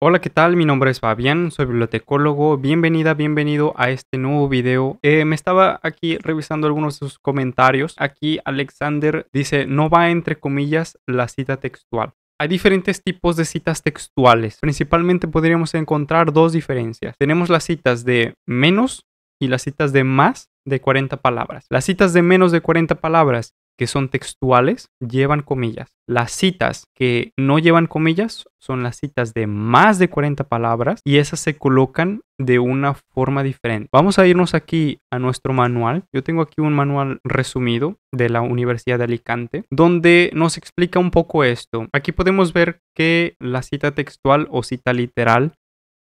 Hola, ¿qué tal? Mi nombre es Fabián, soy bibliotecólogo. Bienvenida, bienvenido a este nuevo video. Eh, me estaba aquí revisando algunos de sus comentarios. Aquí Alexander dice, no va entre comillas la cita textual. Hay diferentes tipos de citas textuales. Principalmente podríamos encontrar dos diferencias. Tenemos las citas de menos y las citas de más de 40 palabras. Las citas de menos de 40 palabras que son textuales llevan comillas. Las citas que no llevan comillas son las citas de más de 40 palabras y esas se colocan de una forma diferente. Vamos a irnos aquí a nuestro manual. Yo tengo aquí un manual resumido de la Universidad de Alicante donde nos explica un poco esto. Aquí podemos ver que la cita textual o cita literal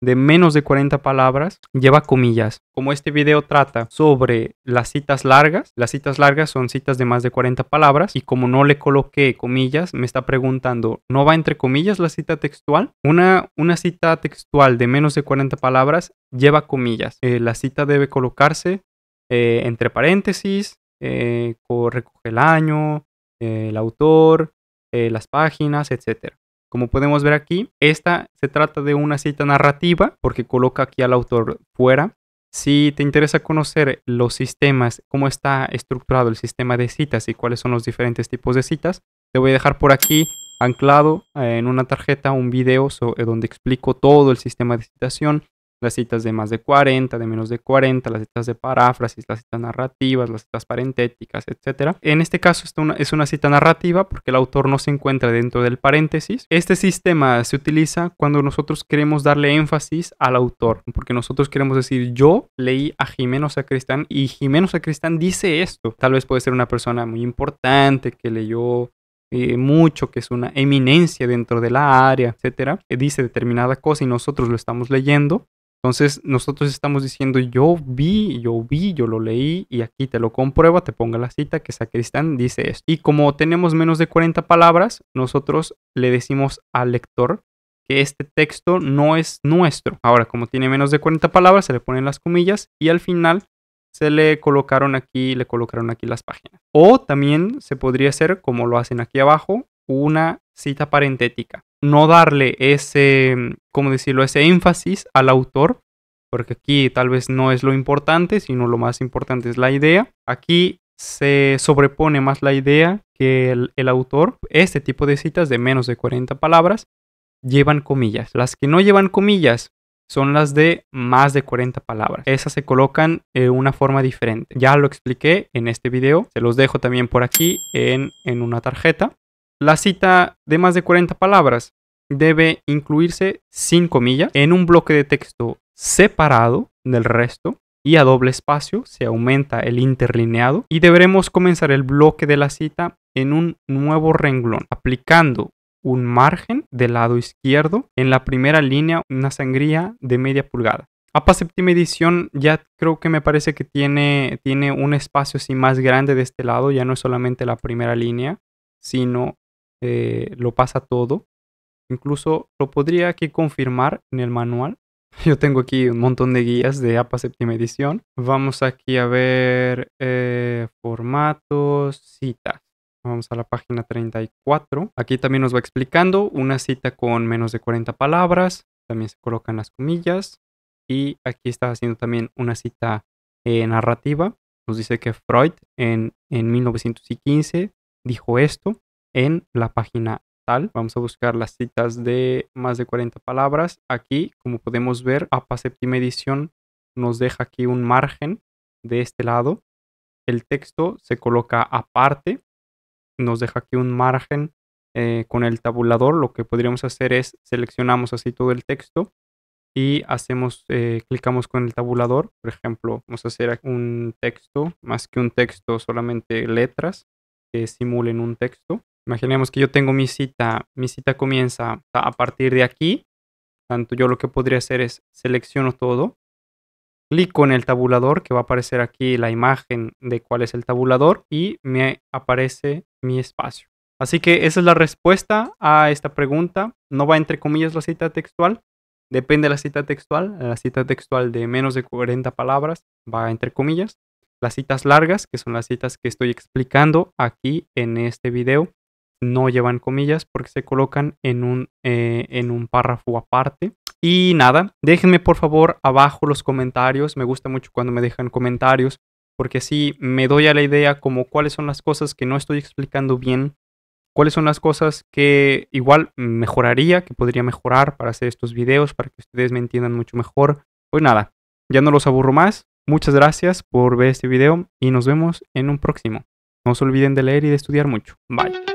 de menos de 40 palabras lleva comillas. Como este video trata sobre las citas largas, las citas largas son citas de más de 40 palabras y como no le coloqué comillas, me está preguntando, ¿no va entre comillas la cita textual? Una, cita textual de menos de 40 palabras lleva comillas. Eh, la cita debe colocarse eh, entre paréntesis, eh, recoge el año, el autor, las páginas, etc. Como podemos ver aquí, esta se trata de una cita narrativa porque coloca aquí al autor fuera. Si te interesa conocer los sistemas, cómo está estructurado el sistema de citas y cuáles son los diferentes tipos de citas, te voy a dejar por aquí anclado eh, en una tarjeta un video eh, donde explico todo el sistema de citación, las citas de más de 40, de menos de 40, las citas de paráfrasis, las citas narrativas, las citas parentéticas, etc. En este caso es una, es una cita narrativa porque el autor no se encuentra dentro del paréntesis. Este sistema se utiliza cuando nosotros queremos darle énfasis al autor, porque nosotros queremos decir yo leí a Jimeno Sacristán y Jimeno Sacristán dice esto. Tal vez puede ser una persona muy importante que leyó eh, mucho, que es una eminencia dentro de la área, etcétera, que eh, dice determinada cosa y nosotros lo estamos leyendo, entonces nosotros estamos diciendo, yo vi, yo vi, yo lo leí y aquí te lo comprueba, te ponga la cita que Sacristán dice esto. Y como tenemos menos de 40 palabras, nosotros le decimos al lector que este texto no es nuestro. Ahora, como tiene menos de 40 palabras, se le ponen las comillas y al final se le colocaron aquí, le colocaron aquí las páginas. O también se podría hacer, como lo hacen aquí abajo, una cita parentética no darle ese, ¿cómo decirlo?, ese énfasis al autor, porque aquí tal vez no es lo importante, sino lo más importante es la idea. Aquí se sobrepone más la idea que el, autor. Este tipo de citas de menos de 40 palabras llevan comillas. Las que no llevan comillas son las de más de 40 palabras. Esas se colocan de una forma diferente. Ya lo expliqué en este video. Se los dejo también por aquí en una tarjeta. La cita de más de 40 palabras debe incluirse sin comillas en un bloque de texto separado del resto y a doble espacio se aumenta el interlineado y deberemos comenzar el bloque de la cita en un nuevo renglón aplicando un margen del lado izquierdo en la primera línea una sangría de media pulgada. APA séptima edición ya creo que me parece que tiene, tiene un espacio más grande de este lado, ya no es solamente la primera línea, sino eh, lo pasa todo. Incluso lo podría aquí confirmar en el manual. Yo tengo aquí un montón de guías de APA séptima edición. Vamos aquí a ver eh, formatos, citas. Vamos a la página 34. Aquí también nos va explicando una cita con menos de 40 palabras. También se colocan las comillas. Y aquí está haciendo también una cita eh, narrativa. Nos dice que Freud en 1915 dijo esto en la página tal. Vamos a buscar las citas de más de 40 palabras. Aquí, como podemos ver, APA séptima edición nos deja aquí un margen de este lado. El texto se coloca aparte. Nos deja aquí un margen eh, con el tabulador. Lo que podríamos hacer es seleccionamos así todo el texto y hacemos, eh, clicamos con el tabulador. Por ejemplo, vamos a hacer un texto, más que un texto, solamente letras que simulen un texto. Imaginemos que yo tengo mi cita, mi cita comienza a partir de aquí. Tanto yo lo que podría hacer es selecciono todo, clico en el tabulador que va a aparecer aquí la imagen de cuál es el tabulador y me aparece mi espacio. Así que esa es la respuesta a esta pregunta. No va entre comillas la cita textual, depende de la cita textual. La cita textual de menos de 40 palabras va entre comillas. Las citas largas, que son las citas que estoy explicando aquí en este video, no llevan comillas porque se colocan en un, eh, en un párrafo aparte. Y nada, déjenme por favor abajo los comentarios, me gusta mucho cuando me dejan comentarios porque así me doy a la idea como cuáles son las cosas que no estoy explicando bien, cuáles son las cosas que igual mejoraría, que podría mejorar para hacer estos videos, para que ustedes me entiendan mucho mejor. Pues nada, ya no los aburro más, muchas gracias por ver este video y nos vemos en un próximo. No se olviden de leer y de estudiar mucho. Bye.